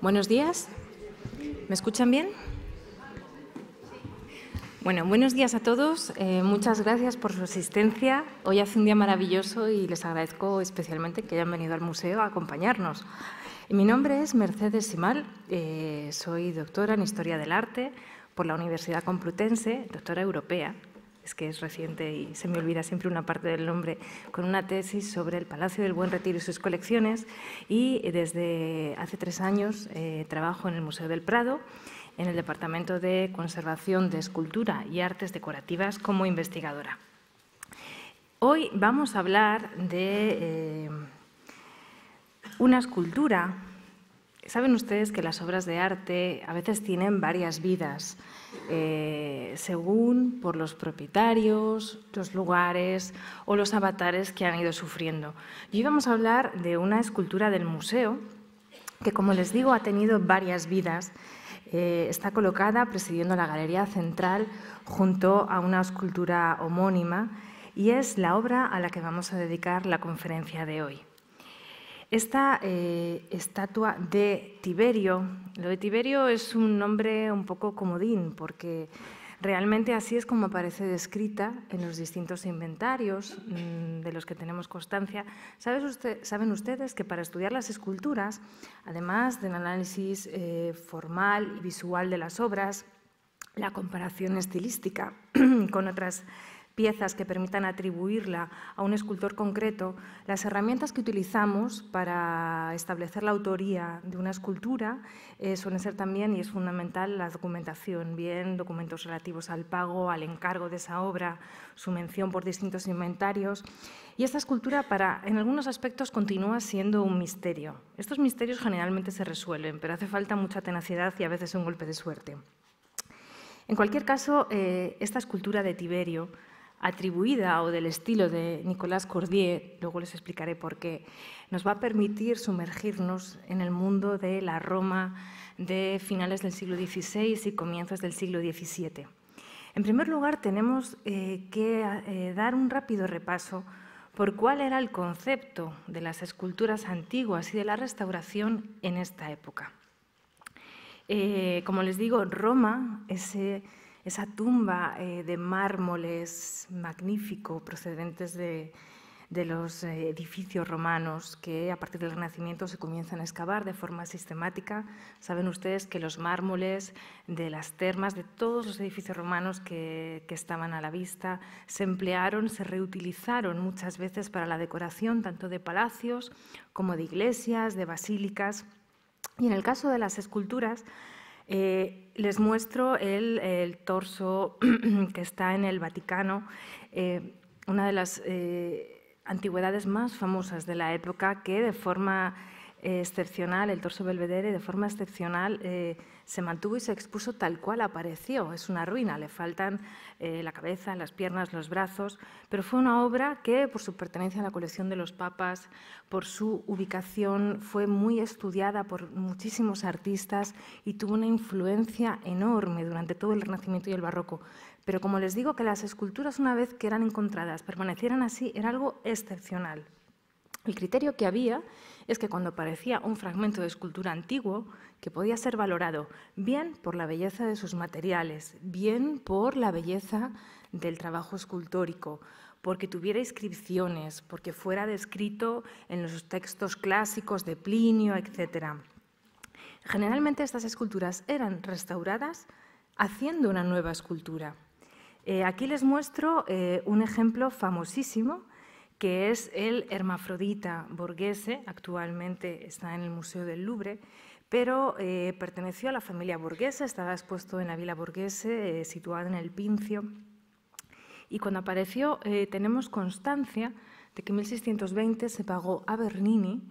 Buenos días. ¿Me escuchan bien? Bueno, buenos días a todos. Eh, muchas gracias por su asistencia. Hoy hace un día maravilloso y les agradezco especialmente que hayan venido al museo a acompañarnos. Mi nombre es Mercedes Simal. Eh, soy doctora en Historia del Arte por la Universidad Complutense, doctora europea es que es reciente y se me olvida siempre una parte del nombre, con una tesis sobre el Palacio del Buen Retiro y sus colecciones. Y desde hace tres años eh, trabajo en el Museo del Prado en el Departamento de Conservación de Escultura y Artes Decorativas como investigadora. Hoy vamos a hablar de eh, una escultura. Saben ustedes que las obras de arte a veces tienen varias vidas. Eh, según por los propietarios, los lugares o los avatares que han ido sufriendo. Y hoy vamos a hablar de una escultura del museo que, como les digo, ha tenido varias vidas. Eh, está colocada presidiendo la Galería Central junto a una escultura homónima y es la obra a la que vamos a dedicar la conferencia de hoy. Esta eh, estatua de Tiberio, lo de Tiberio es un nombre un poco comodín, porque realmente así es como aparece descrita en los distintos inventarios mm, de los que tenemos constancia. Saben ustedes que para estudiar las esculturas, además del análisis eh, formal y visual de las obras, la comparación estilística con otras piezas que permitan atribuirla a un escultor concreto, las herramientas que utilizamos para establecer la autoría de una escultura eh, suelen ser también, y es fundamental, la documentación, bien documentos relativos al pago, al encargo de esa obra, su mención por distintos inventarios. Y esta escultura, para, en algunos aspectos, continúa siendo un misterio. Estos misterios generalmente se resuelven, pero hace falta mucha tenacidad y a veces un golpe de suerte. En cualquier caso, eh, esta escultura de Tiberio atribuida o del estilo de Nicolás Cordier, luego les explicaré por qué, nos va a permitir sumergirnos en el mundo de la Roma de finales del siglo XVI y comienzos del siglo XVII. En primer lugar, tenemos eh, que eh, dar un rápido repaso por cuál era el concepto de las esculturas antiguas y de la restauración en esta época. Eh, como les digo, Roma, ese esa tumba eh, de mármoles magnífico procedentes de, los eh, edificios romanos que a partir del Renacimiento se comienzan a excavar de forma sistemática. Saben ustedes que los mármoles de las termas, de todos los edificios romanos que, que, estaban a la vista, se emplearon, se reutilizaron muchas veces para la decoración tanto de palacios como de iglesias, de basílicas. Y en el caso de las esculturas, eh, les muestro el, torso que está en el Vaticano, eh, una de las eh, antigüedades más famosas de la época que de forma excepcional, el torso Belvedere, de forma excepcional, eh, se mantuvo y se expuso tal cual apareció. Es una ruina, le faltan eh, la cabeza, las piernas, los brazos, pero fue una obra que, por su pertenencia a la colección de los papas, por su ubicación, fue muy estudiada por muchísimos artistas y tuvo una influencia enorme durante todo el Renacimiento y el Barroco. Pero como les digo, que las esculturas, una vez que eran encontradas, permanecieran así, era algo excepcional. El criterio que había es que cuando aparecía un fragmento de escultura antiguo, que podía ser valorado bien por la belleza de sus materiales, bien por la belleza del trabajo escultórico, porque tuviera inscripciones, porque fuera descrito en los textos clásicos de Plinio, etc. Generalmente estas esculturas eran restauradas haciendo una nueva escultura. Eh, aquí les muestro eh, un ejemplo famosísimo que es el hermafrodita Borghese, actualmente está en el Museo del Louvre, pero eh, perteneció a la familia Borghese, estaba expuesto en la vila Borghese, eh, situada en el Pincio. Y cuando apareció eh, tenemos constancia de que en 1620 se pagó a Bernini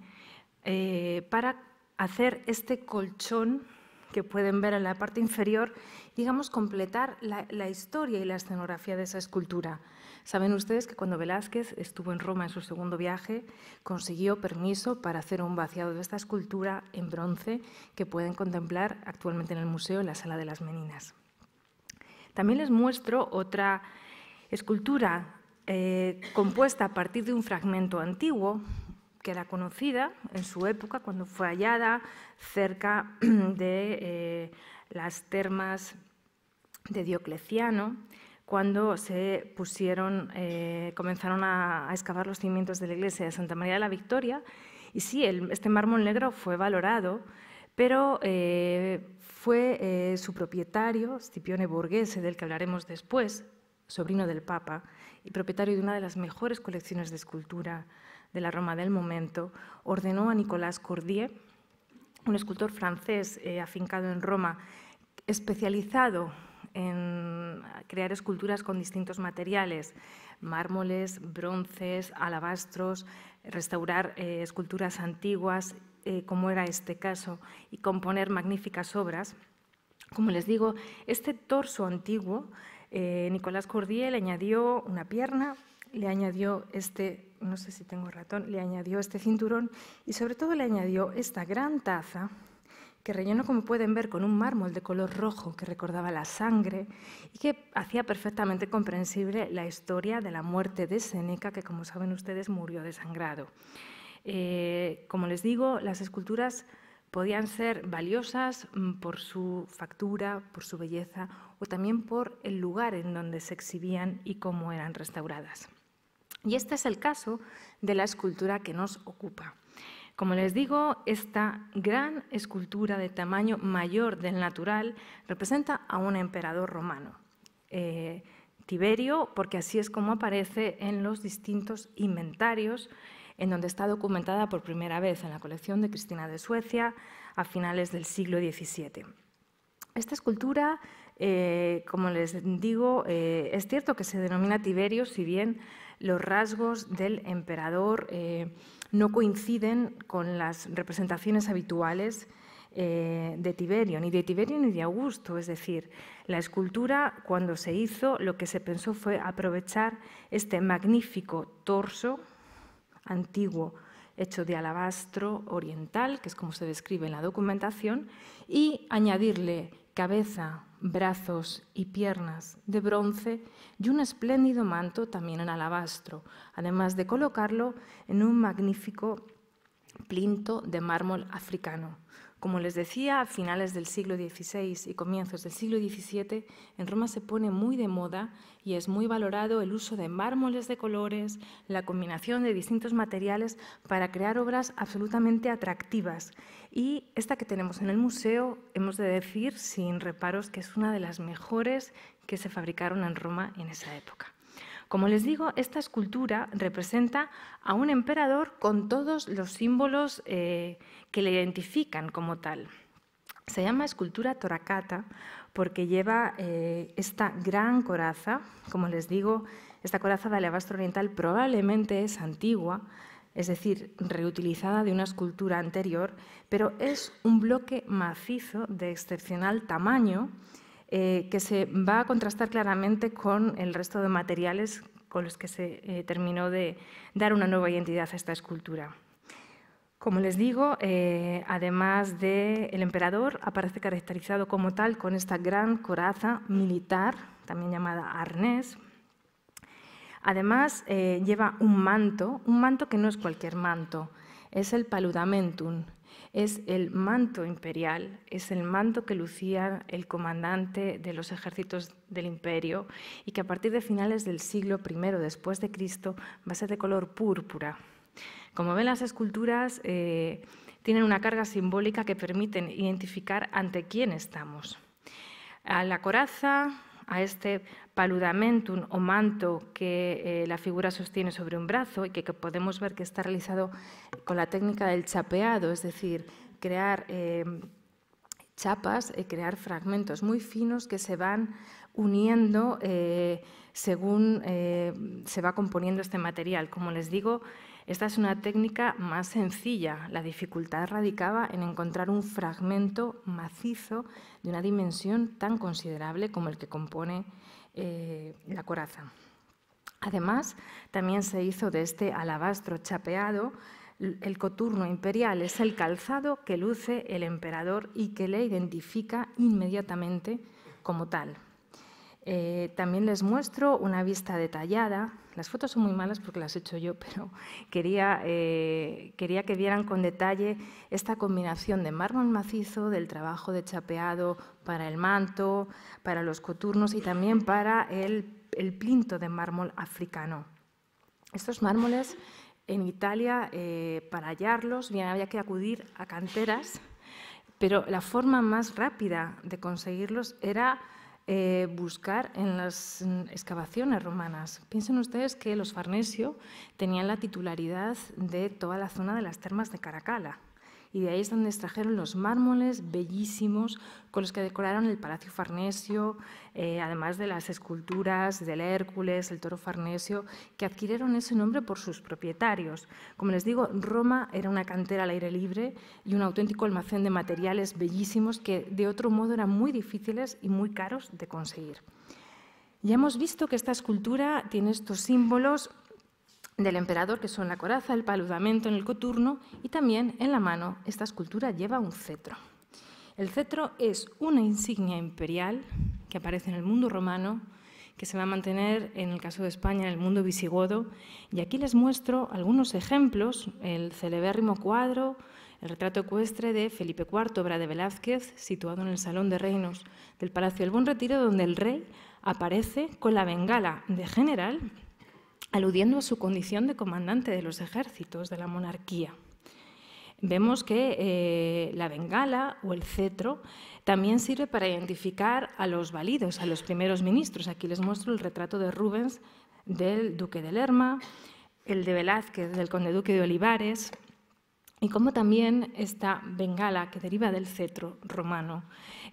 para hacer este colchón que pueden ver en la parte inferior, digamos, completar la historia y la escenografía de esa escultura. Saben ustedes que cuando Velázquez estuvo en Roma en su segundo viaje, consiguió permiso para hacer un vaciado de esta escultura en bronce que pueden contemplar actualmente en el museo en la Sala de las Meninas. También les muestro otra escultura eh, compuesta a partir de un fragmento antiguo que era conocida en su época cuando fue hallada cerca de eh, las termas de Diocleciano cuando se pusieron, eh, comenzaron a, excavar los cimientos de la iglesia de Santa María de la Victoria. Y sí, este mármol negro fue valorado, pero eh, fue eh, su propietario, Scipione Borghese, del que hablaremos después, sobrino del Papa, y propietario de una de las mejores colecciones de escultura de la Roma del momento, ordenó a Nicolás Cordier, un escultor francés afincado en Roma, especializado en crear esculturas con distintos materiales, mármoles, bronces, alabastros, restaurar eh, esculturas antiguas, eh, como era este caso, y componer magníficas obras. Como les digo, este torso antiguo, eh, Nicolás Cordier le añadió una pierna, le añadió este, no sé si tengo ratón, le añadió este cinturón y sobre todo le añadió esta gran taza que relleno, como pueden ver, con un mármol de color rojo que recordaba la sangre y que hacía perfectamente comprensible la historia de la muerte de Séneca, que como saben ustedes murió desangrado. Eh, como les digo, las esculturas podían ser valiosas mm, por su factura, por su belleza o también por el lugar en donde se exhibían y cómo eran restauradas. Y este es el caso de la escultura que nos ocupa. Como les digo, esta gran escultura de tamaño mayor del natural representa a un emperador romano, eh, Tiberio, porque así es como aparece en los distintos inventarios en donde está documentada por primera vez en la colección de Cristina de Suecia a finales del siglo XVII. Esta escultura, eh, como les digo, eh, es cierto que se denomina Tiberio, si bien los rasgos del emperador no coinciden con las representaciones habituales eh, de Tiberio, ni de Tiberio ni de Augusto. Es decir, la escultura cuando se hizo lo que se pensó fue aprovechar este magnífico torso antiguo hecho de alabastro oriental, que es como se describe en la documentación, y añadirle cabeza, brazos y piernas de bronce y un espléndido manto también en alabastro, además de colocarlo en un magnífico plinto de mármol africano, como les decía, a finales del siglo XVI y comienzos del siglo XVII, en Roma se pone muy de moda y es muy valorado el uso de mármoles de colores, la combinación de distintos materiales para crear obras absolutamente atractivas. Y esta que tenemos en el museo, hemos de decir sin reparos que es una de las mejores que se fabricaron en Roma en esa época. Como les digo, esta escultura representa a un emperador con todos los símbolos eh, que le identifican como tal. Se llama escultura toracata porque lleva eh, esta gran coraza, como les digo, esta coraza de alabastro oriental probablemente es antigua, es decir, reutilizada de una escultura anterior, pero es un bloque macizo de excepcional tamaño eh, que se va a contrastar claramente con el resto de materiales con los que se eh, terminó de dar una nueva identidad a esta escultura. Como les digo, eh, además del emperador, aparece caracterizado como tal con esta gran coraza militar, también llamada arnés. Además, lleva un manto, un manto que no es cualquier manto, es el paludamentum, es el manto imperial, es el manto que lucía el comandante de los ejércitos del imperio y que a partir de finales del siglo I después de Cristo va a ser de color púrpura. Como ven las esculturas, eh, tienen una carga simbólica que permiten identificar ante quién estamos. A la coraza, a este paludamentum o manto que eh, la figura sostiene sobre un brazo y que, podemos ver que está realizado con la técnica del chapeado, es decir, crear eh, chapas, y eh, crear fragmentos muy finos que se van uniendo según se va componiendo este material. Como les digo, esta es una técnica más sencilla. La dificultad radicaba en encontrar un fragmento macizo de una dimensión tan considerable como el que compone eh, la coraza. Además, también se hizo de este alabastro chapeado el coturno imperial, es el calzado que luce el emperador y que le identifica inmediatamente como tal. Eh, también les muestro una vista detallada. Las fotos son muy malas porque las he hecho yo, pero quería, eh, quería que vieran con detalle esta combinación de mármol macizo, del trabajo de chapeado para el manto, para los coturnos y también para el, el plinto de mármol africano. Estos mármoles en Italia, eh, para hallarlos, bien había que acudir a canteras, pero la forma más rápida de conseguirlos era eh, buscar en las excavaciones romanas. Piensen ustedes que los Farnesio tenían la titularidad de toda la zona de las termas de Caracala y de ahí es donde extrajeron los mármoles bellísimos con los que decoraron el Palacio Farnesio, eh, además de las esculturas del Hércules, el toro Farnesio, que adquirieron ese nombre por sus propietarios. Como les digo, Roma era una cantera al aire libre y un auténtico almacén de materiales bellísimos que de otro modo eran muy difíciles y muy caros de conseguir. Ya hemos visto que esta escultura tiene estos símbolos del emperador, que son la coraza, el paludamento en el coturno y también en la mano esta escultura lleva un cetro. El cetro es una insignia imperial que aparece en el mundo romano, que se va a mantener en el caso de España en el mundo visigodo. Y aquí les muestro algunos ejemplos, el celebérrimo cuadro, el retrato ecuestre de Felipe IV, obra de Velázquez, situado en el Salón de Reinos del Palacio del Buen Retiro, donde el rey aparece con la bengala de general aludiendo a su condición de comandante de los ejércitos de la monarquía. Vemos que eh, la bengala o el cetro también sirve para identificar a los validos, a los primeros ministros. Aquí les muestro el retrato de Rubens del duque de Lerma, el de Velázquez del conde duque de Olivares, y cómo también esta bengala que deriva del cetro romano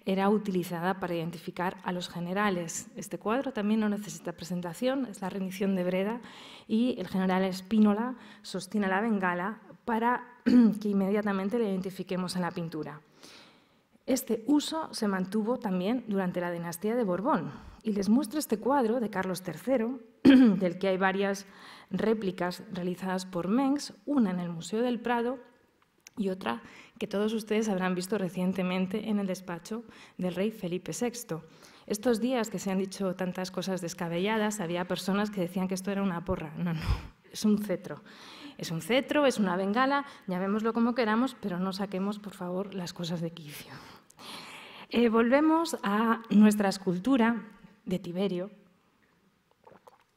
era utilizada para identificar a los generales. Este cuadro también no necesita presentación, es la rendición de Breda y el general Espínola sostiene la bengala para que inmediatamente le identifiquemos en la pintura. Este uso se mantuvo también durante la dinastía de Borbón y les muestro este cuadro de Carlos III, del que hay varias réplicas realizadas por Mengs, una en el Museo del Prado y otra que todos ustedes habrán visto recientemente en el despacho del rey Felipe VI. Estos días que se han dicho tantas cosas descabelladas, había personas que decían que esto era una porra. No, no, es un cetro. Es un cetro, es una bengala, llamémoslo como queramos, pero no saquemos, por favor, las cosas de quicio. Eh, volvemos a nuestra escultura de Tiberio,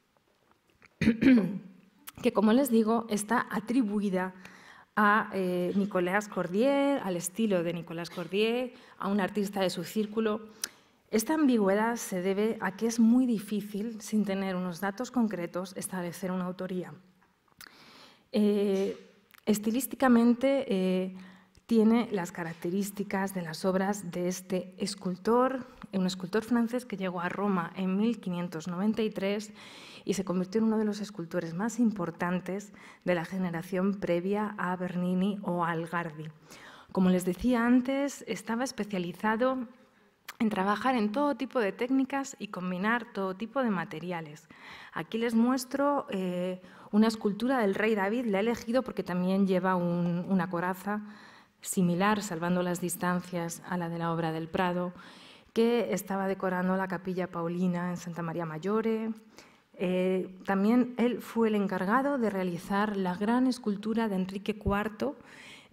que como les digo, está atribuida a eh, Nicolás Cordier, al estilo de Nicolás Cordier, a un artista de su círculo. Esta ambigüedad se debe a que es muy difícil, sin tener unos datos concretos, establecer una autoría. Eh, estilísticamente, eh, tiene las características de las obras de este escultor, un escultor francés que llegó a Roma en 1593 y se convirtió en uno de los escultores más importantes de la generación previa a Bernini o Algardi. Como les decía antes, estaba especializado en trabajar en todo tipo de técnicas y combinar todo tipo de materiales. Aquí les muestro eh, una escultura del rey David, la he elegido porque también lleva una coraza similar, salvando las distancias a la de la obra del Prado, que estaba decorando la capilla paulina en Santa María Mayore... Eh, también él fue el encargado de realizar la gran escultura de Enrique IV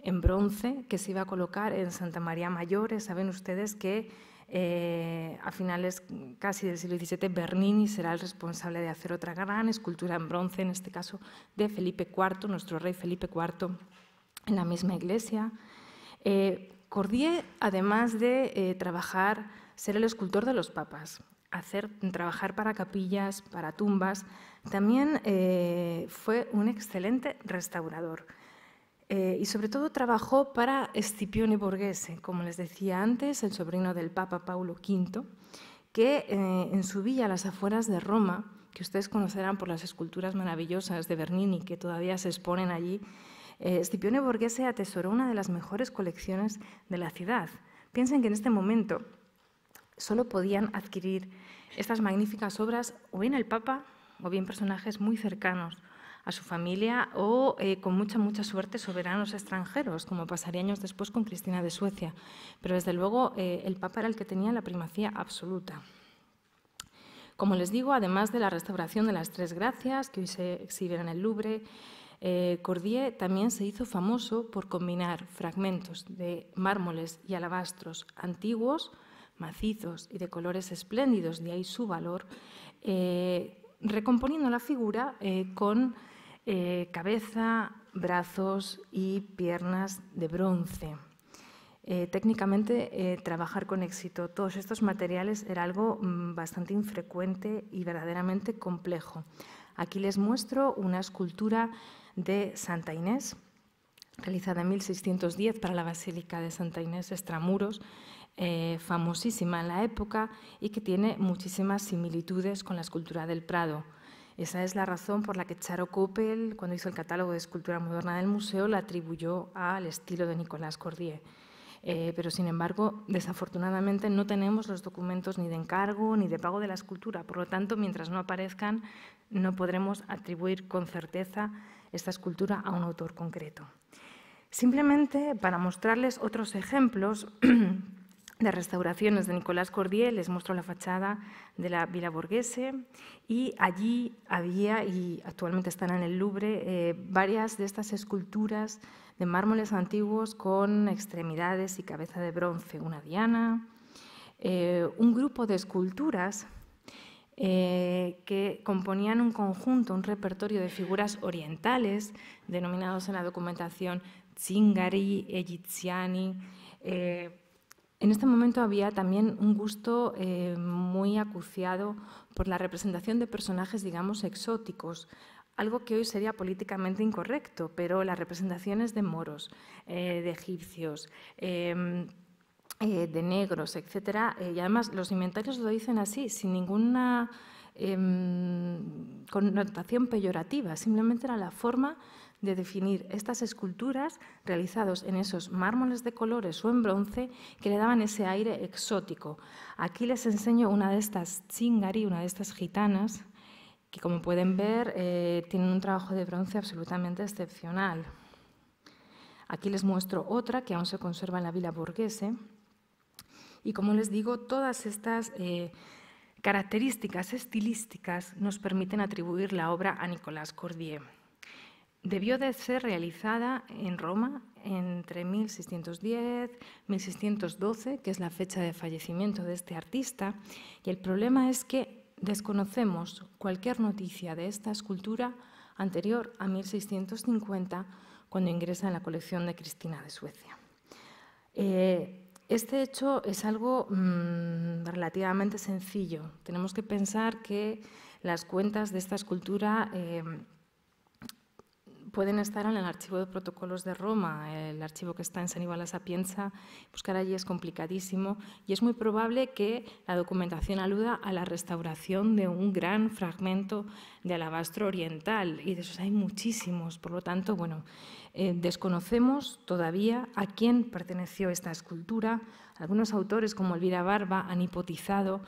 en bronce que se iba a colocar en Santa María Mayore... Saben ustedes que eh, a finales casi del siglo XVII, Bernini será el responsable de hacer otra gran escultura en bronce, en este caso de Felipe IV, nuestro rey Felipe IV, en la misma iglesia. Eh, Cordier, además de eh, trabajar, ser el escultor de los papas, hacer, trabajar para capillas, para tumbas, también eh, fue un excelente restaurador. Eh, y sobre todo trabajó para Scipione Borghese, como les decía antes, el sobrino del Papa Paulo V, que en su villa a las afueras de Roma, que ustedes conocerán por las esculturas maravillosas de Bernini que todavía se exponen allí, eh, Scipione Borghese atesoró una de las mejores colecciones de la ciudad. Piensen que en este momento solo podían adquirir estas magníficas obras o bien el Papa o bien personajes muy cercanos a su familia o, eh, con mucha, mucha suerte, soberanos extranjeros, como pasaría años después con Cristina de Suecia. Pero, desde luego, eh, el Papa era el que tenía la primacía absoluta. Como les digo, además de la restauración de las Tres Gracias, que hoy se exhiben en el Louvre, eh, Cordier también se hizo famoso por combinar fragmentos de mármoles y alabastros antiguos, macizos y de colores espléndidos, de ahí su valor, eh, recomponiendo la figura eh, con cabeza, brazos y piernas de bronce. técnicamente, trabajar con éxito todos estos materiales era algo mm, bastante infrecuente y verdaderamente complejo. Aquí les muestro una escultura de Santa Inés, realizada en 1610 para la Basílica de Santa Inés de Extramuros, eh, famosísima en la época y que tiene muchísimas similitudes con la escultura del Prado. Esa es la razón por la que Charo Coppel, cuando hizo el catálogo de escultura moderna del museo, la atribuyó al estilo de Nicolás Cordier. Eh, pero sin embargo, desafortunadamente no tenemos los documentos ni de encargo ni de pago de la escultura. Por lo tanto, mientras no aparezcan, no podremos atribuir con certeza esta escultura a un autor concreto. Simplemente para mostrarles otros ejemplos de restauraciones de Nicolás Cordier, les muestro la fachada de la Villa Borghese y allí había, y actualmente están en el Louvre, eh, varias de estas esculturas de mármoles antiguos con extremidades y cabeza de bronce, una diana, eh, un grupo de esculturas eh, que componían un conjunto, un repertorio de figuras orientales, denominados en la documentación Tsingari, Egiziani. Eh, en este momento había también un gusto eh, muy acuciado por la representación de personajes, digamos, exóticos, algo que hoy sería políticamente incorrecto, pero las representaciones de moros, de egipcios, eh, de negros, etcétera, eh, y además los inventarios lo dicen así, sin ninguna em, connotación peyorativa, simplemente era la forma de definir estas esculturas realizadas en esos mármoles de colores o en bronce que le daban ese aire exótico. Aquí les enseño una de estas chingari, una de estas gitanas, que como pueden ver eh, tienen un trabajo de bronce absolutamente excepcional. Aquí les muestro otra que aún se conserva en la Villa Borghese, y como les digo, todas estas eh, características estilísticas nos permiten atribuir la obra a Nicolás Cordier. Debió de ser realizada en Roma entre 1610-1612, que es la fecha de fallecimiento de este artista, y el problema es que desconocemos cualquier noticia de esta escultura anterior a 1650, cuando ingresa en la colección de Cristina de Suecia. Eh, este hecho es algo mm, relativamente sencillo. Tenemos que pensar que las cuentas de esta escultura em, pueden estar en el archivo de protocolos de Roma, el archivo que está en San Iván la Sapienza, buscar allí es complicadísimo y es muy probable que la documentación aluda a la restauración de un gran fragmento de alabastro oriental y de esos hay muchísimos, por lo tanto, bueno, eh, desconocemos todavía a quién perteneció esta escultura. Algunos autores como Elvira Barba han hipotizado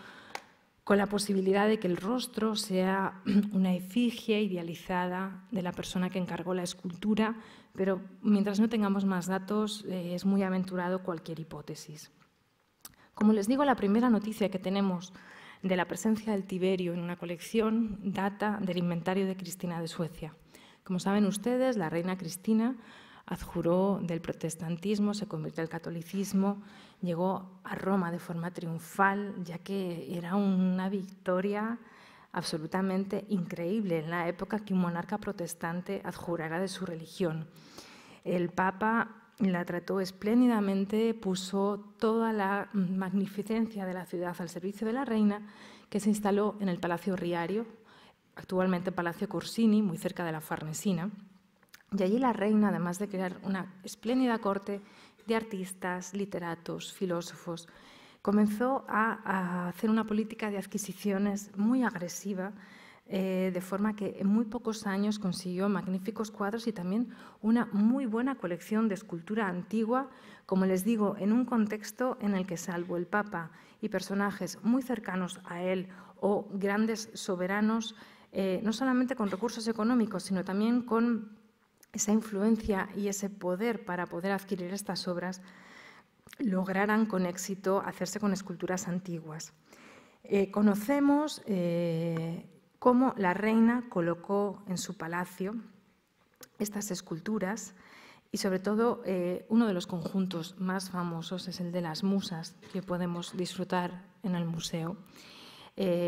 con la posibilidad de que el rostro sea una efigie idealizada de la persona que encargó la escultura, pero mientras no tengamos más datos eh, es muy aventurado cualquier hipótesis. Como les digo, la primera noticia que tenemos de la presencia del Tiberio en una colección data del inventario de Cristina de Suecia. Como saben ustedes, la reina Cristina adjuró del protestantismo, se convirtió al catolicismo, llegó a Roma de forma triunfal, ya que era una victoria absolutamente increíble en la época que un monarca protestante adjurara de su religión. El Papa la trató espléndidamente, puso toda la magnificencia de la ciudad al servicio de la reina, que se instaló en el Palacio Riario, actualmente Palacio Corsini, muy cerca de la Farnesina. Y allí la reina, además de crear una espléndida corte de artistas, literatos, filósofos, comenzó a, hacer una política de adquisiciones muy agresiva, eh, de forma que en muy pocos años consiguió magníficos cuadros y también una muy buena colección de escultura antigua, como les digo, en un contexto en el que salvo el Papa y personajes muy cercanos a él o grandes soberanos, eh, no solamente con recursos económicos, sino también con esa influencia y ese poder para poder adquirir estas obras, lograran con éxito hacerse con esculturas antiguas. Eh, conocemos eh, cómo la reina colocó en su palacio estas esculturas y sobre todo eh, uno de los conjuntos más famosos es el de las musas que podemos disfrutar en el museo.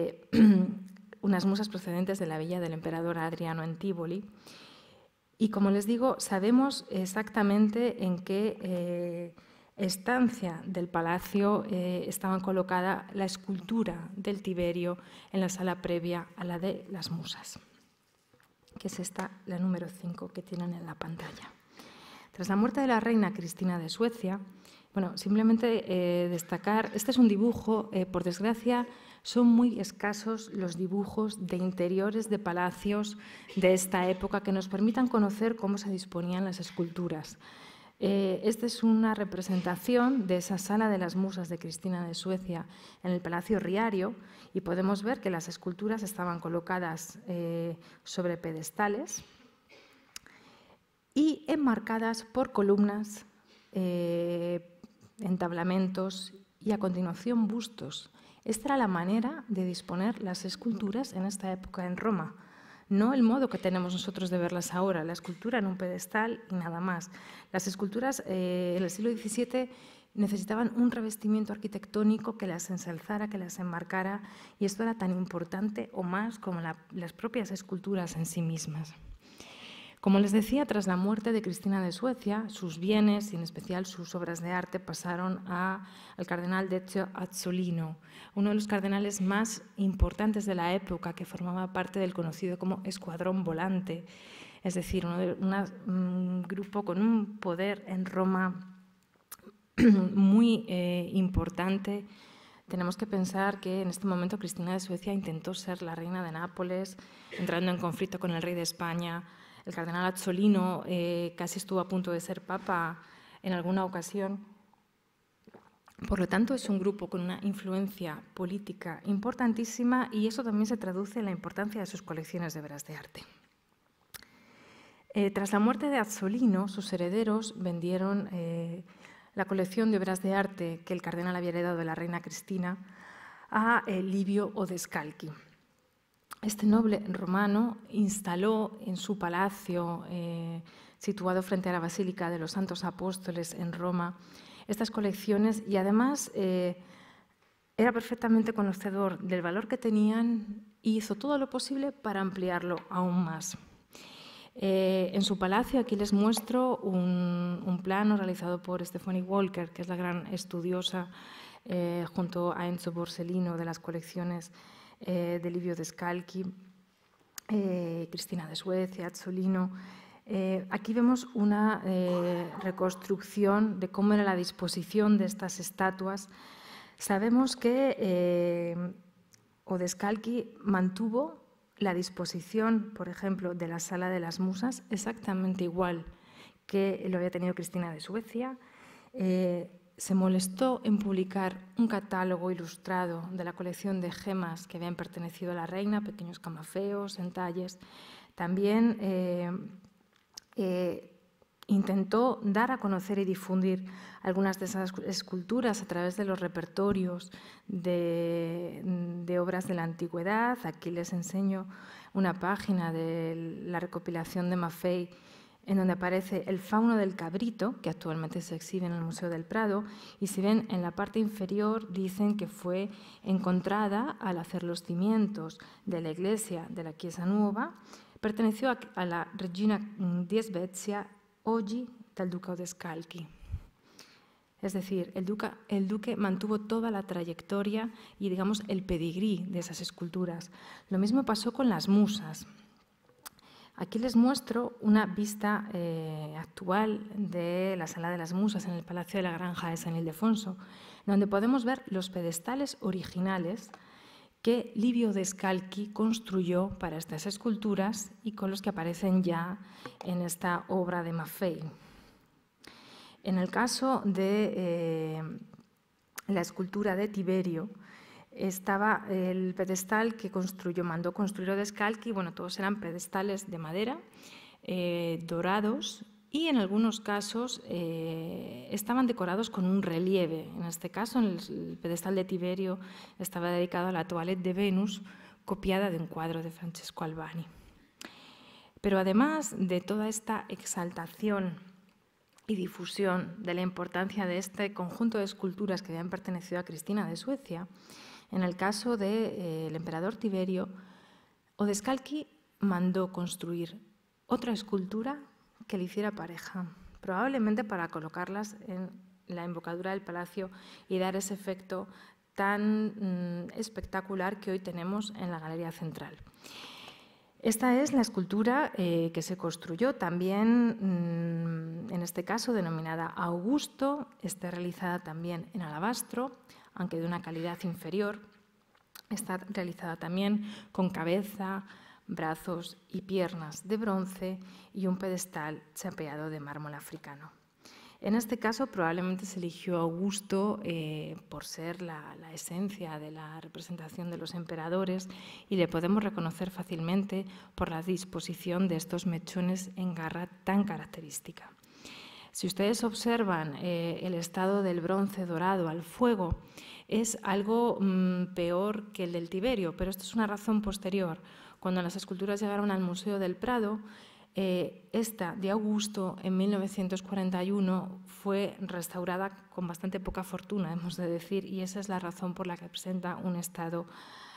unas musas procedentes de la villa del emperador Adriano en Tívoli y como les digo, sabemos exactamente en qué eh, estancia del palacio eh, estaba colocada la escultura del Tiberio en la sala previa a la de las musas, que es esta, la número 5 que tienen en la pantalla. Tras la muerte de la reina Cristina de Suecia, bueno, simplemente eh, destacar, este es un dibujo, por desgracia, son muy escasos los dibujos de interiores de palacios de esta época que nos permitan conocer cómo se disponían las esculturas. Eh, esta es una representación de esa sala de las musas de Cristina de Suecia en el Palacio Riario y podemos ver que las esculturas estaban colocadas eh, sobre pedestales y enmarcadas por columnas, eh, entablamentos y a continuación bustos esta era la manera de disponer las esculturas en esta época en Roma, no el modo que tenemos nosotros de verlas ahora, la escultura en un pedestal y nada más. Las esculturas eh, en el siglo XVII necesitaban un revestimiento arquitectónico que las ensalzara, que las enmarcara, y esto era tan importante o más como las propias esculturas en sí mismas. Como les decía, tras la muerte de Cristina de Suecia, sus bienes y en especial sus obras de arte pasaron al cardenal Decio Azzolino, uno de los cardenales más importantes de la época que formaba parte del conocido como Escuadrón Volante, es decir, un grupo con un poder en Roma muy eh, importante. Tenemos que pensar que en este momento Cristina de Suecia intentó ser la reina de Nápoles, entrando en conflicto con el rey de España, el cardenal Azzolino eh, casi estuvo a punto de ser papa en alguna ocasión. Por lo tanto, es un grupo con una influencia política importantísima y eso también se traduce en la importancia de sus colecciones de obras de arte. Eh, tras la muerte de Azzolino, sus herederos vendieron eh, la colección de obras de arte que el cardenal había heredado de la reina Cristina a Livio Odescalchi este noble romano instaló en su palacio, eh, situado frente a la Basílica de los Santos Apóstoles en Roma, estas colecciones y además eh, era perfectamente conocedor del valor que tenían y hizo todo lo posible para ampliarlo aún más. Eh, en su palacio, aquí les muestro un, un, plano realizado por Stephanie Walker, que es la gran estudiosa, junto a Enzo Borsellino, de las colecciones eh, de Livio Descalchi, eh, Cristina de Suecia, Azzolino. Eh, aquí vemos una reconstrucción de cómo era la disposición de estas estatuas. Sabemos que Odescalchi mantuvo la disposición, por ejemplo, de la sala de las musas exactamente igual que lo había tenido Cristina de Suecia se molestó en publicar un catálogo ilustrado de la colección de gemas que habían pertenecido a la reina, pequeños camafeos, entalles. También eh, eh, intentó dar a conocer y difundir algunas de esas esculturas a través de los repertorios de, de, obras de la antigüedad. Aquí les enseño una página de la recopilación de Maffei en donde aparece el fauno del cabrito, que actualmente se exhibe en el Museo del Prado, y si ven en la parte inferior dicen que fue encontrada al hacer los cimientos de la iglesia de la Chiesa Nueva, perteneció a la Regina di Oggi hoy del Duca de Es decir, el, el, duque mantuvo toda la trayectoria y, digamos, el pedigrí de esas esculturas. Lo mismo pasó con las musas. Aquí les muestro una vista eh, actual de la Sala de las Musas en el Palacio de la Granja de San Ildefonso, donde podemos ver los pedestales originales que Livio Descalchi construyó para estas esculturas y con los que aparecen ya en esta obra de Maffei. En el caso de eh, la escultura de Tiberio, estaba el pedestal que construyó, mandó construir Odescalchi, bueno, todos eran pedestales de madera, eh, dorados, y en algunos casos eh, estaban decorados con un relieve. En este caso, el pedestal de Tiberio estaba dedicado a la toilette de Venus, copiada de un cuadro de Francesco Albani. Pero además de toda esta exaltación y difusión de la importancia de este conjunto de esculturas que habían pertenecido a Cristina de Suecia, en el caso del de, eh, emperador Tiberio, Odescalchi mandó construir otra escultura que le hiciera pareja, probablemente para colocarlas en la embocadura del palacio y dar ese efecto tan mm, espectacular que hoy tenemos en la Galería Central. Esta es la escultura eh, que se construyó también, mm, en este caso denominada Augusto, está realizada también en alabastro, aunque de una calidad inferior. Está realizada también con cabeza, brazos y piernas de bronce y un pedestal chapeado de mármol africano. En este caso probablemente se eligió Augusto eh, por ser la, esencia de la representación de los emperadores y le podemos reconocer fácilmente por la disposición de estos mechones en garra tan característica. Si ustedes observan eh, el estado del bronce dorado al fuego, es algo mm, peor que el del Tiberio, pero esta es una razón posterior. Cuando las esculturas llegaron al Museo del Prado, eh, esta de Augusto en 1941 fue restaurada con bastante poca fortuna, hemos de decir, y esa es la razón por la que presenta un estado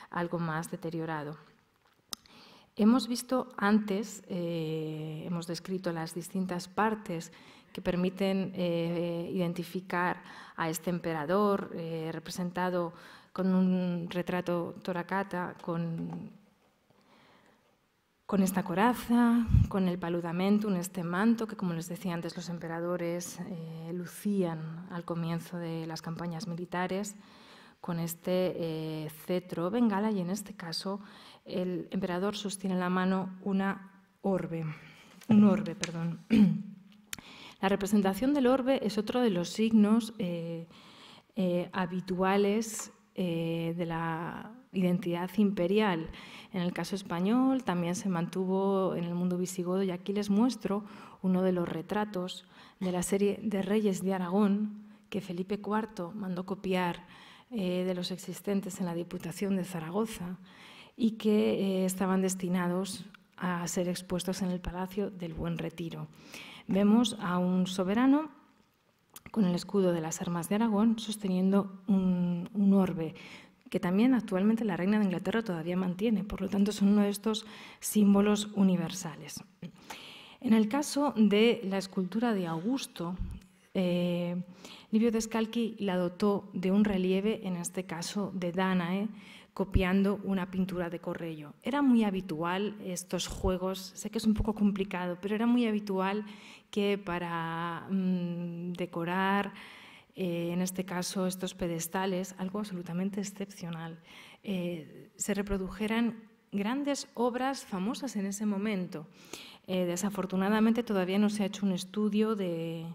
algo más deteriorado. Hemos visto antes, eh, hemos descrito las distintas partes que permiten eh, identificar a este emperador eh, representado con un retrato toracata, con, con esta coraza, con el paludamento, en este manto que, como les decía antes, los emperadores eh, lucían al comienzo de las campañas militares, con este cetro bengala y en este caso el emperador sostiene en la mano una orbe, un orbe, perdón. La representación del orbe es otro de los signos eh, eh, habituales eh, de la identidad imperial. En el caso español también se mantuvo en el mundo visigodo y aquí les muestro uno de los retratos de la serie de Reyes de Aragón que Felipe IV mandó copiar de los existentes en la Diputación de Zaragoza y que estaban destinados a ser expuestos en el Palacio del Buen Retiro vemos a un soberano con el escudo de las armas de Aragón sosteniendo un, orbe que también actualmente la reina de Inglaterra todavía mantiene. Por lo tanto, son uno de estos símbolos universales. En el caso de la escultura de Augusto, eh, Livio Descalchi la dotó de un relieve, en este caso de Danae, copiando una pintura de correo. Era muy habitual estos juegos, sé que es un poco complicado, pero era muy habitual que para mm, decorar, eh, en este caso estos pedestales, algo absolutamente excepcional, eh, se reprodujeran grandes obras famosas en ese momento. Eh, desafortunadamente todavía no se ha hecho un estudio del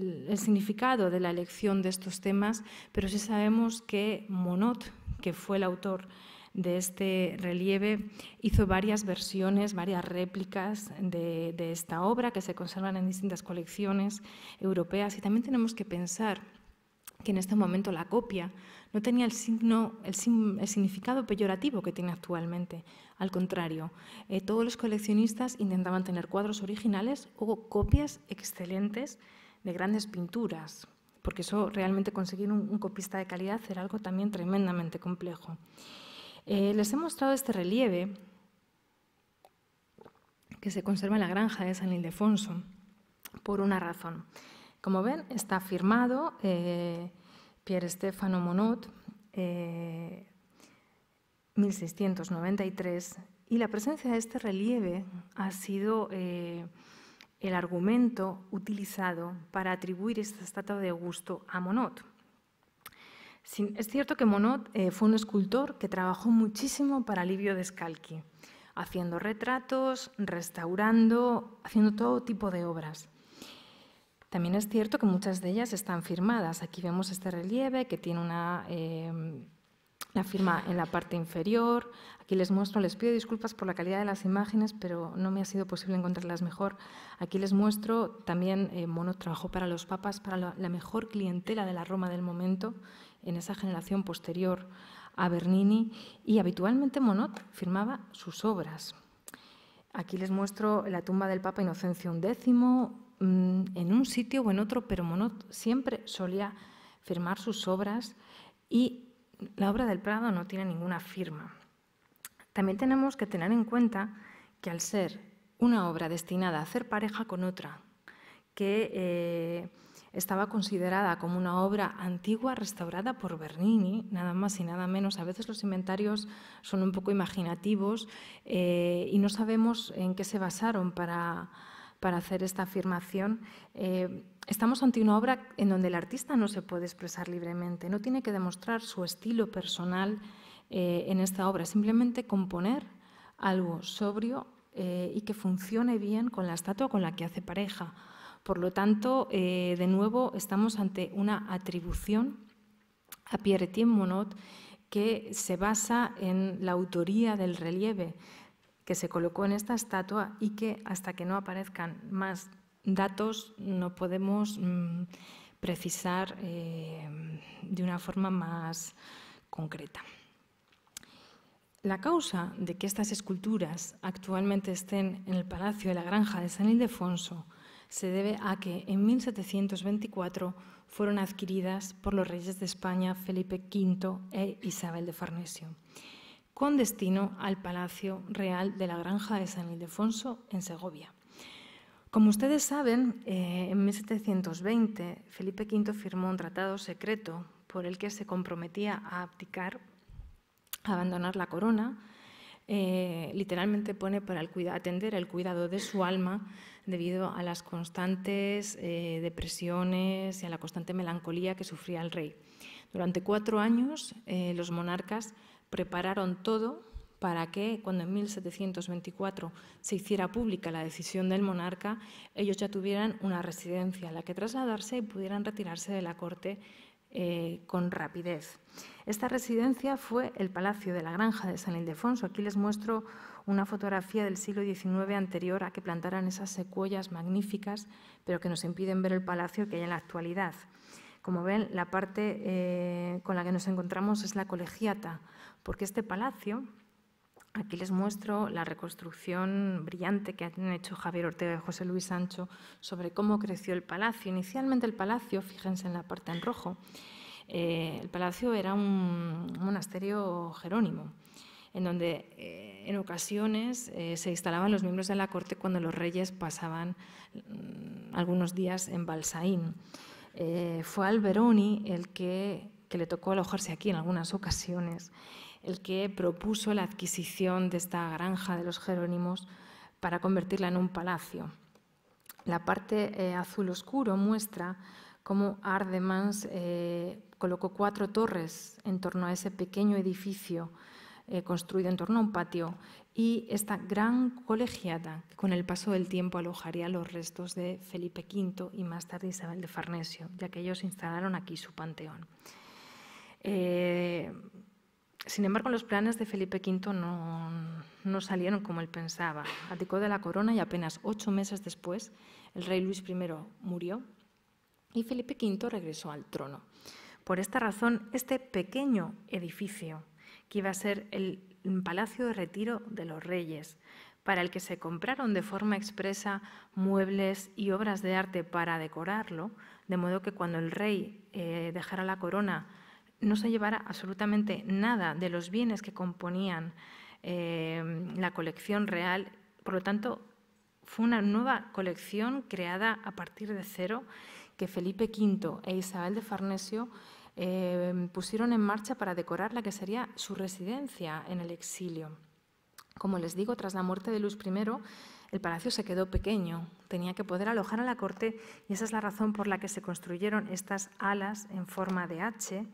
el significado de la elección de estos temas, pero sí sabemos que Monot, que fue el autor de este relieve, hizo varias versiones, varias réplicas de, esta obra que se conservan en distintas colecciones europeas. Y también tenemos que pensar que en este momento la copia no tenía el, signo, significado peyorativo que tiene actualmente. Al contrario, eh, todos los coleccionistas intentaban tener cuadros originales o copias excelentes de grandes pinturas, porque eso realmente conseguir un, copista de calidad era algo también tremendamente complejo. Eh, les he mostrado este relieve que se conserva en la granja de San Ildefonso por una razón. Como ven, está firmado eh, Pierre Stefano Monod, 1693, eh, y la presencia de este relieve ha sido el argumento utilizado para atribuir esta estatua de Augusto a Monod. Es cierto que Monod eh, fue un escultor que trabajó muchísimo para Livio de haciendo retratos, restaurando, haciendo todo tipo de obras. También es cierto que muchas de ellas están firmadas. Aquí vemos este relieve que tiene una, eh, la firma en la parte inferior. Aquí les muestro, les pido disculpas por la calidad de las imágenes, pero no me ha sido posible encontrarlas mejor. Aquí les muestro también eh, trabajó para los papas, para la, mejor clientela de la Roma del momento, en esa generación posterior a Bernini, y habitualmente Monot firmaba sus obras. Aquí les muestro la tumba del Papa Inocencio X, mm, en un sitio o en otro, pero Monot siempre solía firmar sus obras y la obra del Prado no tiene ninguna firma. También tenemos que tener en cuenta que al ser una obra destinada a hacer pareja con otra, que eh, estaba considerada como una obra antigua restaurada por Bernini, nada más y nada menos. A veces los inventarios son un poco imaginativos eh, y no sabemos en qué se basaron para, para hacer esta afirmación. Eh, estamos ante una obra en donde el artista no se puede expresar libremente, no tiene que demostrar su estilo personal eh, en esta obra, simplemente componer algo sobrio eh, y que funcione bien con la estatua con la que hace pareja. Por lo tanto, de nuevo, estamos ante una atribución a Pierre Monod que se basa en la autoría del relieve que se colocó en esta estatua y que hasta que no aparezcan más datos no podemos mm, precisar eh, de una forma más concreta. La causa de que estas esculturas actualmente estén en el Palacio de la Granja de San Ildefonso se debe a que en 1724 fueron adquiridas por los reyes de España Felipe V e Isabel de Farnesio con destino al Palacio Real de la Granja de San Ildefonso en Segovia. Como ustedes saben, eh, en 1720 Felipe V firmó un tratado secreto por el que se comprometía a abdicar, abandonar la corona, eh, literalmente pone para el atender el cuidado de su alma debido a las constantes eh, depresiones y a la constante melancolía que sufría el rey. Durante cuatro años los monarcas prepararon todo para que cuando en 1724 se hiciera pública la decisión del monarca, ellos ya tuvieran una residencia a la que trasladarse y pudieran retirarse de la corte eh, con rapidez. Esta residencia fue el Palacio de la Granja de San Ildefonso. Aquí les muestro una fotografía del siglo XIX anterior a que plantaran esas secuoyas magníficas, pero que nos impiden ver el palacio que hay en la actualidad. Como ven, la parte eh, con la que nos encontramos es la colegiata, porque este palacio, aquí les muestro la reconstrucción brillante que han hecho Javier Ortega y José Luis Sancho sobre cómo creció el palacio. Inicialmente el palacio, fíjense en la parte en rojo, eh, el palacio era un monasterio jerónimo en donde eh, en ocasiones eh, se instalaban los miembros de la corte cuando los reyes pasaban mm, algunos días en Balsaín. fue Alberoni el que, le tocó alojarse aquí en algunas ocasiones el que propuso la adquisición de esta granja de los Jerónimos para convertirla en un palacio. La parte eh, azul oscuro muestra cómo Ardemans eh, colocó cuatro torres en torno a ese pequeño edificio eh, construido en torno a un patio y esta gran colegiata que con el paso del tiempo alojaría los restos de Felipe V y más tarde Isabel de Farnesio, ya que ellos instalaron aquí su panteón. Sin embargo, los planes de Felipe V no, salieron como él pensaba. Aticó de la corona y apenas ocho meses después el rey Luis I murió y Felipe V regresó al trono. Por esta razón, este pequeño edificio, que iba a ser el Palacio de Retiro de los Reyes, para el que se compraron de forma expresa muebles y obras de arte para decorarlo, de modo que cuando el rey eh, dejara la corona no se llevara absolutamente nada de los bienes que componían em, la colección real. Por lo tanto, fue una nueva colección creada a partir de cero que Felipe V e Isabel de Farnesio em, pusieron en marcha para decorar la que sería su residencia en el exilio. Como les digo, tras la muerte de Luis I, el palacio se quedó pequeño, tenía que poder alojar a la corte y esa es la razón por la que se construyeron estas alas en forma de H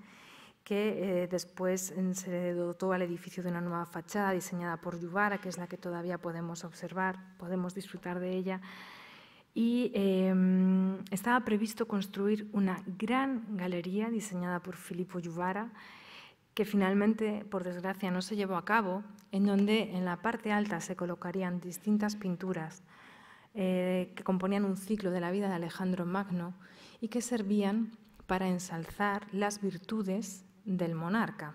que eh, después se dotó al edificio de una nueva fachada diseñada por Yubara, que es la que todavía podemos observar, podemos disfrutar de ella. Y em, estaba previsto construir una gran galería diseñada por Filippo Yubara, que finalmente, por desgracia, no se llevó a cabo, en donde en la parte alta se colocarían distintas pinturas eh, que componían un ciclo de la vida de Alejandro Magno y que servían para ensalzar las virtudes del monarca.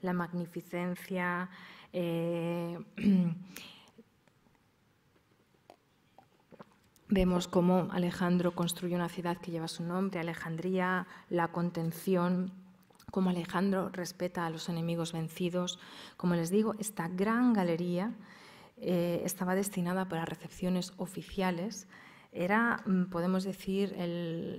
La magnificencia, eh, vemos cómo Alejandro construye una ciudad que lleva su nombre, Alejandría, la contención, cómo Alejandro respeta a los enemigos vencidos. Como les digo, esta gran galería eh, estaba destinada para recepciones oficiales. Era, mm, podemos decir,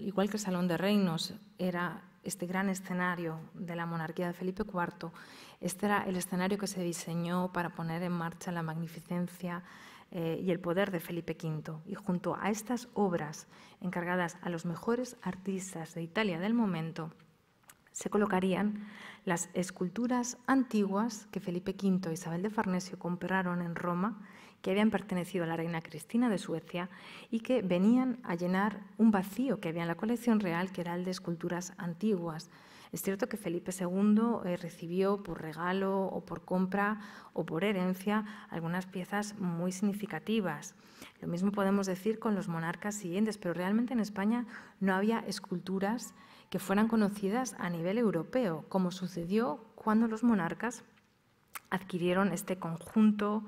igual que el Salón de Reinos, era este gran escenario de la monarquía de Felipe IV, este era el escenario que se diseñó para poner en marcha la magnificencia eh, y el poder de Felipe V. Y junto a estas obras encargadas a los mejores artistas de Italia del momento, se colocarían las esculturas antiguas que Felipe V e Isabel de Farnesio compraron en Roma que habían pertenecido a la reina Cristina de Suecia y que venían a llenar un vacío que había en la colección real, que era el de esculturas antiguas. Es cierto que Felipe II eh, recibió por regalo o por compra o por herencia algunas piezas muy significativas. Lo mismo podemos decir con los monarcas siguientes, pero realmente en España no había esculturas que fueran conocidas a nivel europeo, como sucedió cuando los monarcas adquirieron este conjunto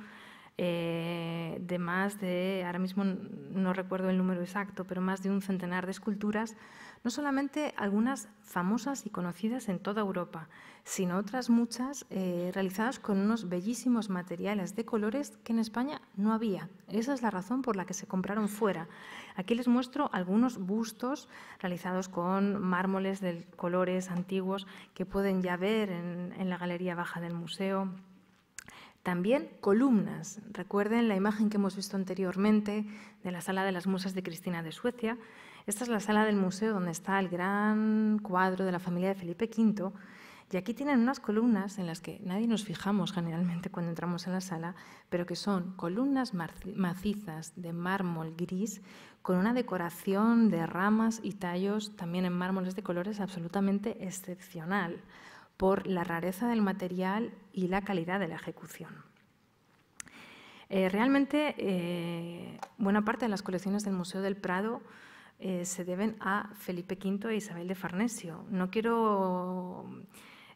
eh, de más de, ahora mismo no recuerdo el número exacto, pero más de un centenar de esculturas, no solamente algunas famosas y conocidas en toda Europa, sino otras muchas eh, realizadas con unos bellísimos materiales de colores que en España no había. Esa es la razón por la que se compraron fuera. Aquí les muestro algunos bustos realizados con mármoles de colores antiguos que pueden ya ver en la galería baja del museo. También columnas. Recuerden la imagen que hemos visto anteriormente de la sala de las musas de Cristina de Suecia. Esta es la sala del museo donde está el gran cuadro de la familia de Felipe V. Y aquí tienen unas columnas en las que nadie nos fijamos generalmente cuando entramos en la sala, pero que son columnas macizas de mármol gris con una decoración de ramas y tallos también en mármoles de colores absolutamente excepcional por la rareza del material y la calidad de la ejecución. Eh, realmente, eh, buena parte de las colecciones del Museo del Prado eh, se deben a Felipe V e Isabel de Farnesio. No quiero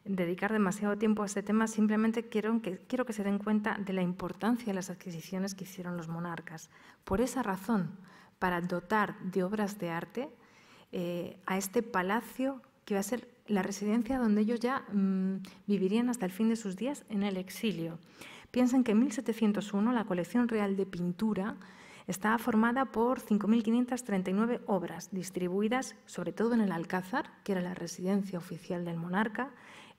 dedicar demasiado tiempo a este tema, simplemente quiero que, quiero que se den cuenta de la importancia de las adquisiciones que hicieron los monarcas. Por esa razón, para dotar de obras de arte a este palacio que va a ser la residencia donde ellos ya mm, vivirían hasta el fin de sus días en el exilio. Piensen que en 1701 la colección real de pintura estaba formada por 5.539 obras distribuidas sobre todo en el Alcázar, que era la residencia oficial del monarca,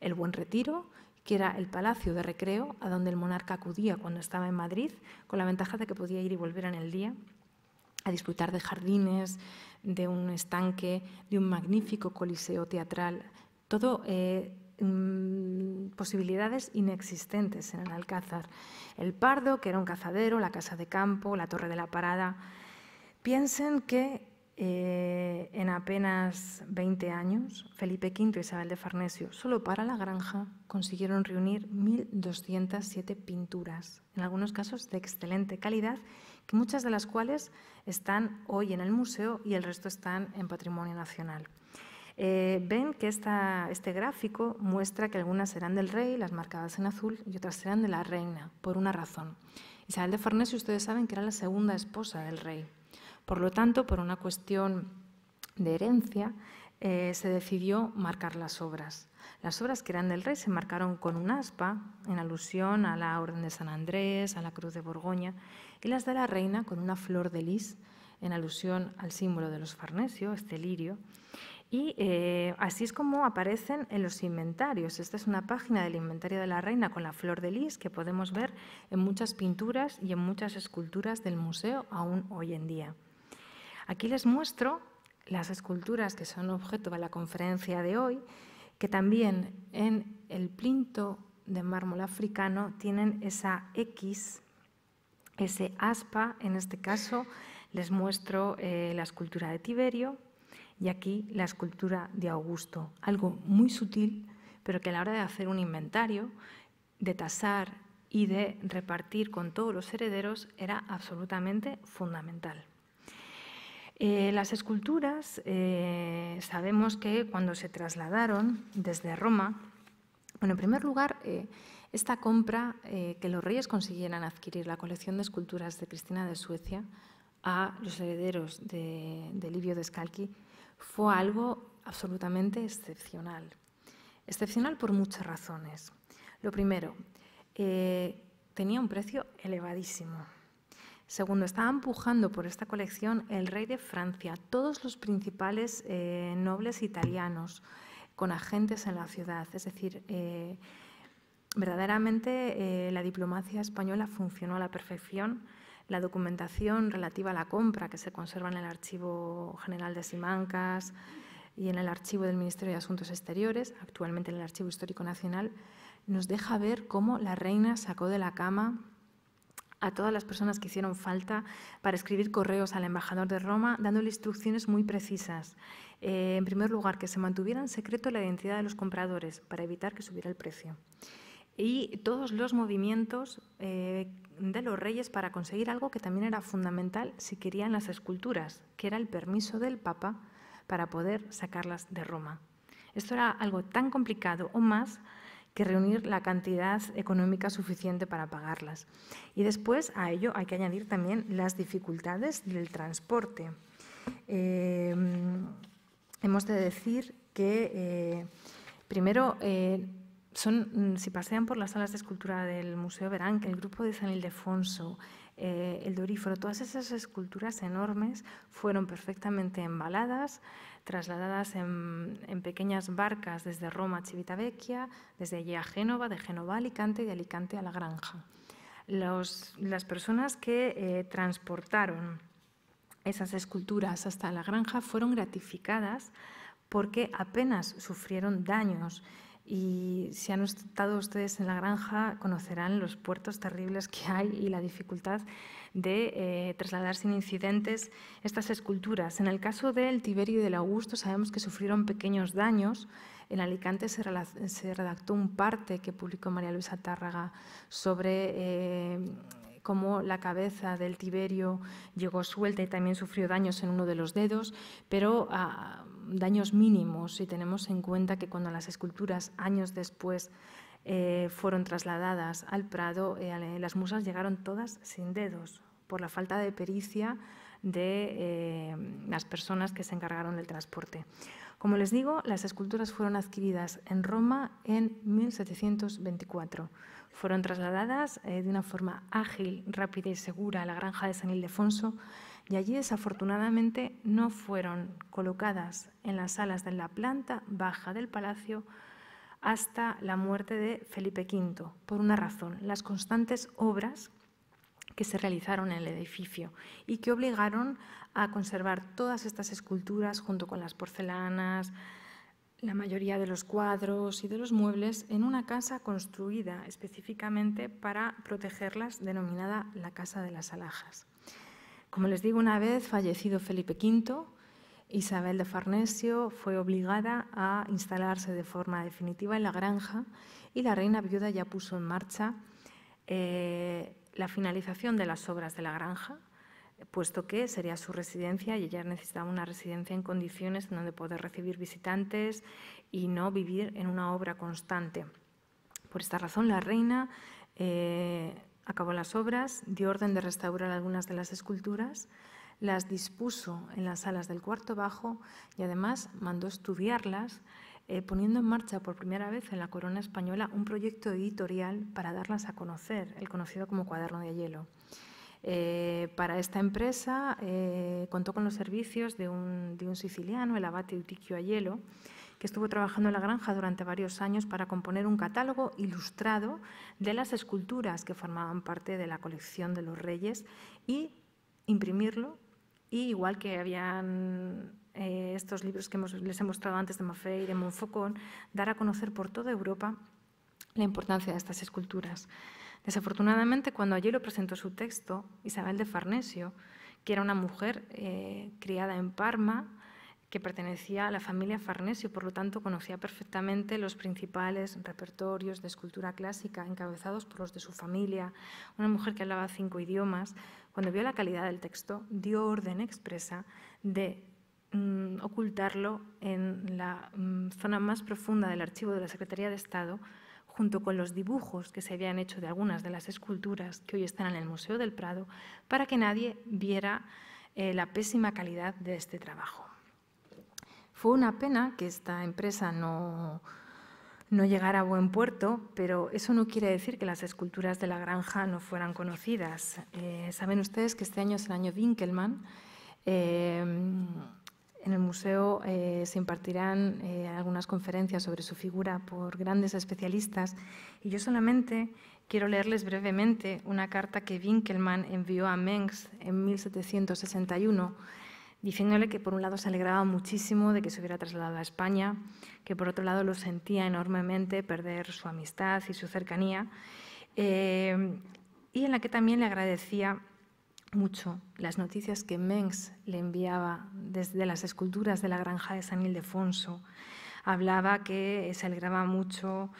el Buen Retiro, que era el palacio de recreo a donde el monarca acudía cuando estaba en Madrid, con la ventaja de que podía ir y volver en el día, a disfrutar de jardines, de un estanque, de un magnífico coliseo teatral. Todo eh, mm, posibilidades inexistentes en el Alcázar. El Pardo, que era un cazadero, la Casa de Campo, la Torre de la Parada. Piensen que eh, en apenas 20 años, Felipe V y Isabel de Farnesio, solo para la granja, consiguieron reunir 1.207 pinturas, en algunos casos de excelente calidad muchas de las cuales están hoy en el museo y el resto están en Patrimonio Nacional. Eh, ven que este gráfico muestra que algunas serán del rey, las marcadas en azul, y otras serán de la reina, por una razón. Isabel de Farnesio, ustedes saben que era la segunda esposa del rey. Por lo tanto, por una cuestión de herencia, eh, se decidió marcar las obras. Las obras que eran del rey se marcaron con un aspa, en alusión a la Orden de San Andrés, a la Cruz de Borgoña, y las da la reina con una flor de lis, en alusión al símbolo de los Farnesio, este lirio. Y eh, así es como aparecen en los inventarios. Esta es una página del inventario de la reina con la flor de lis que podemos ver en muchas pinturas y en muchas esculturas del museo aún hoy en día. Aquí les muestro las esculturas que son objeto de la conferencia de hoy, que también en el plinto de mármol africano tienen esa X ese aspa, en este caso, les muestro eh, la escultura de Tiberio y aquí la escultura de Augusto. Algo muy sutil, pero que a la hora de hacer un inventario, de tasar y de repartir con todos los herederos era absolutamente fundamental. Eh, las esculturas, eh, sabemos que cuando se trasladaron desde Roma, bueno, en primer lugar, esta compra, eh, que los reyes consiguieran adquirir la colección de esculturas de Cristina de Suecia a los herederos de, Livio de Scalchi, fue algo absolutamente excepcional. Excepcional por muchas razones. Lo primero, eh, tenía un precio elevadísimo. Segundo, estaba empujando por esta colección el rey de Francia, todos los principales eh, nobles italianos, con agentes en la ciudad. Es decir, Verdaderamente eh, la diplomacia española funcionó a la perfección. La documentación relativa a la compra que se conserva en el Archivo General de Simancas y en el Archivo del Ministerio de Asuntos Exteriores, actualmente en el Archivo Histórico Nacional, nos deja ver cómo la reina sacó de la cama a todas las personas que hicieron falta para escribir correos al embajador de Roma dándole instrucciones muy precisas. Eh, en primer lugar, que se mantuviera en secreto la identidad de los compradores para evitar que subiera el precio y todos los movimientos eh, de los reyes para conseguir algo que también era fundamental si querían las esculturas, que era el permiso del Papa para poder sacarlas de Roma. Esto era algo tan complicado o más que reunir la cantidad económica suficiente para pagarlas. Y después a ello hay que añadir también las dificultades del transporte. Eh, hemos de decir que eh, primero Mm, si pasean por las salas de escultura del museo, verán que el grupo de San Ildefonso, eh, el Doríforo, todas esas esculturas enormes fueron perfectamente embaladas, trasladadas en, pequeñas barcas desde Roma a Civitavecchia, desde allí a Génova, de Génova a Alicante y de Alicante a la Granja. las personas que eh, transportaron esas esculturas hasta la granja fueron gratificadas porque apenas sufrieron daños y si han estado ustedes en la granja, conocerán los puertos terribles que hay y la dificultad de eh, trasladar sin incidentes estas esculturas. En el caso del Tiberio y del Augusto sabemos que sufrieron pequeños daños. En Alicante se, redactó un parte que publicó María Luisa Tárraga sobre... Eh, cómo la cabeza del Tiberio llegó suelta y también sufrió daños en uno de los dedos, pero ah, daños mínimos si tenemos en cuenta que cuando las esculturas años después eh, fueron trasladadas al Prado, eh, eh, las musas llegaron todas sin dedos por la falta de pericia de las personas que se encargaron del transporte. Como les digo, las esculturas fueron adquiridas en Roma en 1724. Fueron trasladadas de una forma ágil, rápida y segura a la granja de San Ildefonso y allí desafortunadamente no fueron colocadas en las salas de la planta baja del palacio hasta la muerte de Felipe V, por una razón, las constantes obras que se realizaron en el edificio y que obligaron a conservar todas estas esculturas junto con las porcelanas, la mayoría de los cuadros y de los muebles en una casa construida específicamente para protegerlas denominada la Casa de las Alhajas. Como les digo, una vez fallecido Felipe V, Isabel de Farnesio fue obligada a instalarse de forma definitiva en la granja y la reina viuda ya puso en marcha eh, la finalización de las obras de la granja, puesto que sería su residencia y ella necesitaba una residencia en condiciones donde poder recibir visitantes y no vivir en una obra constante. Por esta razón, la reina eh, acabó las obras, dio orden de restaurar algunas de las esculturas, las dispuso en las salas del cuarto bajo y además mandó estudiarlas, eh, poniendo en marcha por primera vez en la corona española un proyecto editorial para darlas a conocer, el conocido como cuaderno de hielo. Eh, para esta empresa eh, contó con los servicios de un, siciliano, el abate Utiquio Ayelo, que estuvo trabajando en la granja durante varios años para componer un catálogo ilustrado de las esculturas que formaban parte de la colección de los reyes y imprimirlo. Y igual que habían eh, estos libros que les he mostrado antes de Maffei y de Monfocón, dar a conocer por toda Europa la importancia de estas esculturas. Desafortunadamente, cuando allí lo presentó su texto, Isabel de Farnesio, que era una mujer eh, criada en Parma, que pertenecía a la familia Farnesio por lo tanto conocía perfectamente los principales repertorios de escultura clásica encabezados por los de su familia, una mujer que hablaba cinco idiomas. Cuando vio la calidad del texto, dio orden expresa de mm, ocultarlo en la mm, zona más profunda del archivo de la Secretaría de Estado junto con los dibujos que se habían hecho de algunas de las esculturas que hoy están en el Museo del Prado, para que nadie viera eh, la pésima calidad de este trabajo. Fue una pena que esta empresa no, no llegara a buen puerto, pero eso no quiere decir que las esculturas de la granja no fueran conocidas. Eh, saben ustedes que este año es el año Winkelmann. Eh, en el museo eh, se impartirán algunas conferencias sobre su figura por grandes especialistas y yo solamente quiero leerles brevemente una carta que Winkelmann envió a Mengs en 1761 diciéndole que por un lado se alegraba muchísimo de que se hubiera trasladado a España, que por otro lado lo sentía enormemente perder su amistad y su cercanía, eh, y en la que también le agradecía mucho las noticias que Mengs le enviaba desde las esculturas de la granja de San Ildefonso. Hablaba que se alegraba mucho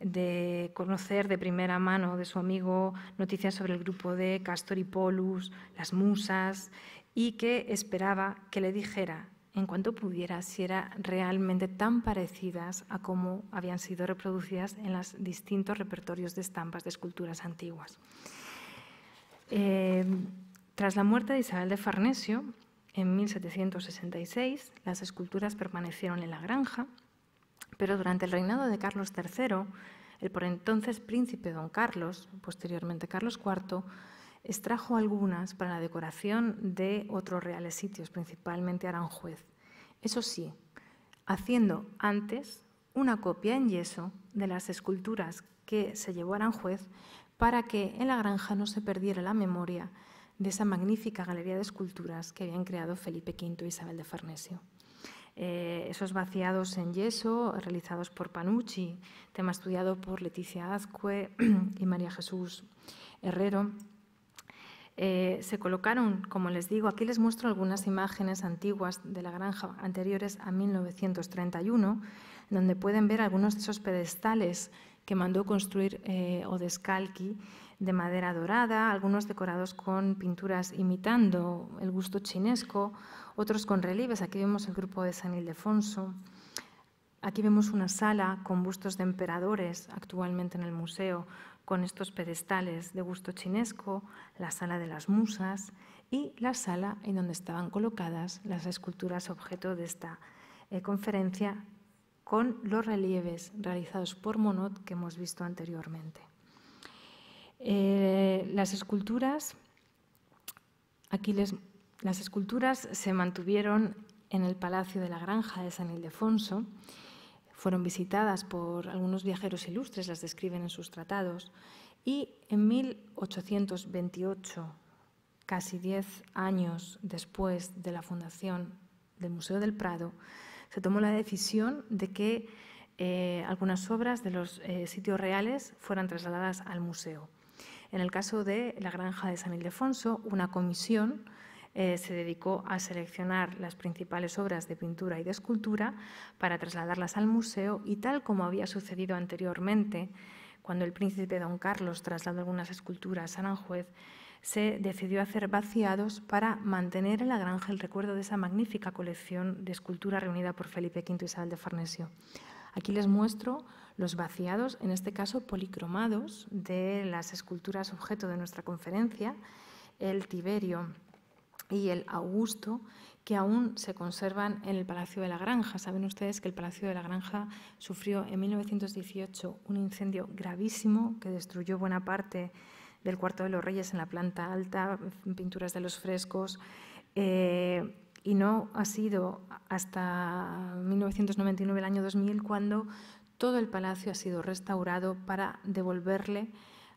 de conocer de primera mano de su amigo noticias sobre el grupo de Castor y Polus, las musas, y que esperaba que le dijera, en cuanto pudiera, si eran realmente tan parecidas a cómo habían sido reproducidas en los distintos repertorios de estampas de esculturas antiguas. Eh, tras la muerte de Isabel de Farnesio, en 1766, las esculturas permanecieron en la granja, pero durante el reinado de Carlos III, el por entonces príncipe don Carlos, posteriormente Carlos IV, extrajo algunas para la decoración de otros reales sitios, principalmente Aranjuez. Eso sí, haciendo antes una copia en yeso de las esculturas que se llevó a Aranjuez para que en la granja no se perdiera la memoria de esa magnífica galería de esculturas que habían creado Felipe V e Isabel de Farnesio. Eh, esos vaciados en yeso realizados por Panucci, tema estudiado por Leticia Azcue y María Jesús Herrero, eh, se colocaron, como les digo, aquí les muestro algunas imágenes antiguas de la granja anteriores a 1931, donde pueden ver algunos de esos pedestales que mandó construir eh, de madera dorada, algunos decorados con pinturas imitando el gusto chinesco, otros con relieves. Aquí vemos el grupo de San Ildefonso. Aquí vemos una sala con bustos de emperadores actualmente en el museo, con estos pedestales de gusto chinesco, la sala de las musas y la sala en donde estaban colocadas las esculturas objeto de esta eh, conferencia con los relieves realizados por Monod que hemos visto anteriormente. Eh, las esculturas, aquí las esculturas se mantuvieron en el Palacio de la Granja de San Ildefonso fueron visitadas por algunos viajeros ilustres, las describen en sus tratados, y en 1828, casi diez años después de la fundación del Museo del Prado, se tomó la decisión de que eh, algunas obras de los eh, sitios reales fueran trasladadas al museo. En el caso de la granja de San Ildefonso, una comisión eh, se dedicó a seleccionar las principales obras de pintura y de escultura para trasladarlas al museo y tal como había sucedido anteriormente, cuando el príncipe don Carlos trasladó algunas esculturas a San Aranjuez, se decidió hacer vaciados para mantener en la granja el recuerdo de esa magnífica colección de escultura reunida por Felipe V y Isabel de Farnesio. Aquí les muestro los vaciados, en este caso policromados, de las esculturas objeto de nuestra conferencia, el Tiberio y el Augusto, que aún se conservan en el Palacio de la Granja. Saben ustedes que el Palacio de la Granja sufrió en 1918 un incendio gravísimo que destruyó buena parte del Cuarto de los Reyes en la planta alta, pinturas de los frescos. Eh, y no ha sido hasta 1999, el año 2000, cuando todo el palacio ha sido restaurado para devolverle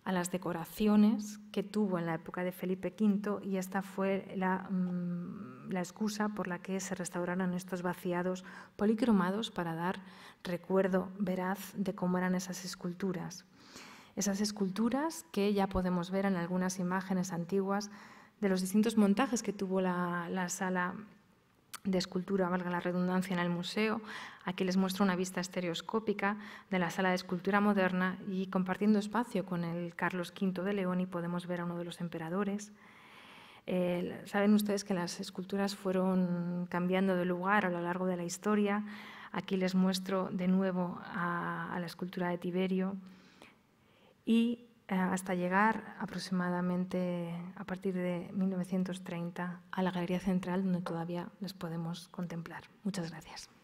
a las decoraciones que tuvo en la época de Felipe V y esta fue mm, la, excusa por la que se restauraron estos vaciados policromados para dar recuerdo veraz de cómo eran esas esculturas. Esas esculturas que ya podemos ver en algunas imágenes antiguas de los distintos montajes que tuvo la sala de escultura, valga la redundancia, en el museo. Aquí les muestro una vista estereoscópica de la sala de escultura moderna y compartiendo espacio con el Carlos V de León y podemos ver a uno de los emperadores. Saben ustedes que las esculturas fueron cambiando de lugar a lo largo de la historia. Aquí les muestro de nuevo a, a la escultura de Tiberio. Y eh, hasta llegar aproximadamente a partir de 1930 a la Galería Central, donde todavía les podemos contemplar. Muchas gracias.